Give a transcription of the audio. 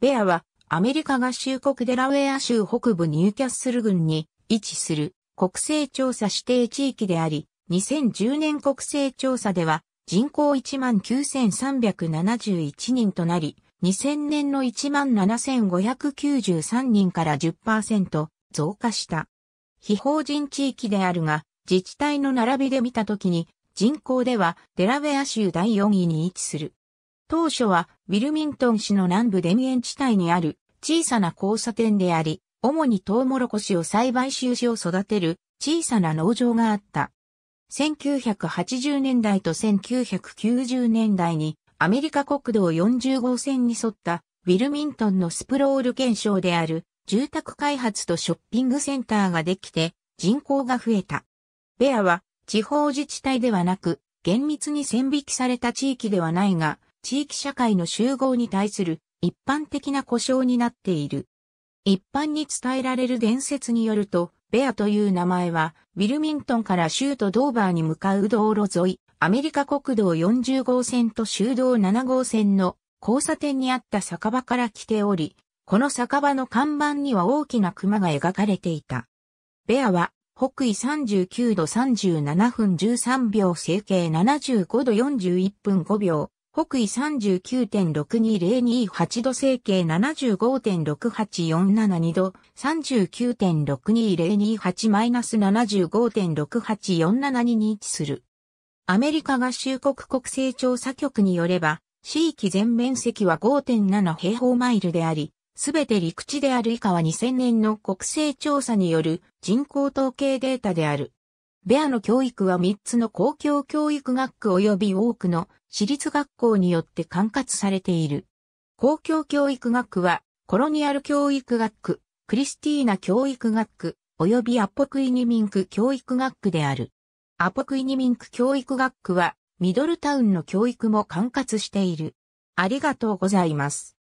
ベアは、アメリカ合衆国デラウェア州北部ニューキャッスル郡に位置する国勢調査指定地域であり、2010年国勢調査では人口19,371人となり、2000年の17,593人から10%増加した。非法人地域であるが、自治体の並びで見たときに、人口ではデラウェア州第4位に位置する。当初はウィルミントン市の南部田園地帯にある小さな交差点であり、主にトウモロコシを栽培し牛を育てる小さな農場があった。1980年代と1990年代にアメリカ国道40号線に沿ったウィルミントンのスプロール現象である住宅開発とショッピングセンターができて人口が増えた。ベアは地方自治体ではなく厳密に線引きされた地域ではないが地域社会の集合に対する一般的な故障になっている。一般に伝えられる伝説によると、ベアという名前は、ウィルミントンから州都ドーバーに向かう道路沿い、アメリカ国道40号線と州道7号線の交差点にあった酒場から来ており、この酒場の看板には大きな熊が描かれていた。ベアは、北緯39度37分13秒整形75度41分5秒、北緯3 9 6 2 0 2 8度整形75.68472度39.62028-75.68472に位置する。アメリカ合衆国国勢調査局によれば、地域全面積は5.7平方マイルであり、すべて陸地である以下は2000年の国勢調査による人口統計データである。ベアの教育は3つの公共教育学区及び多くの私立学校によって管轄されている。公共教育学区は、コロニアル教育学区、クリスティーナ教育学区、及びアポクイニミンク教育学区である。アポクイニミンク教育学区は、ミドルタウンの教育も管轄している。ありがとうございます。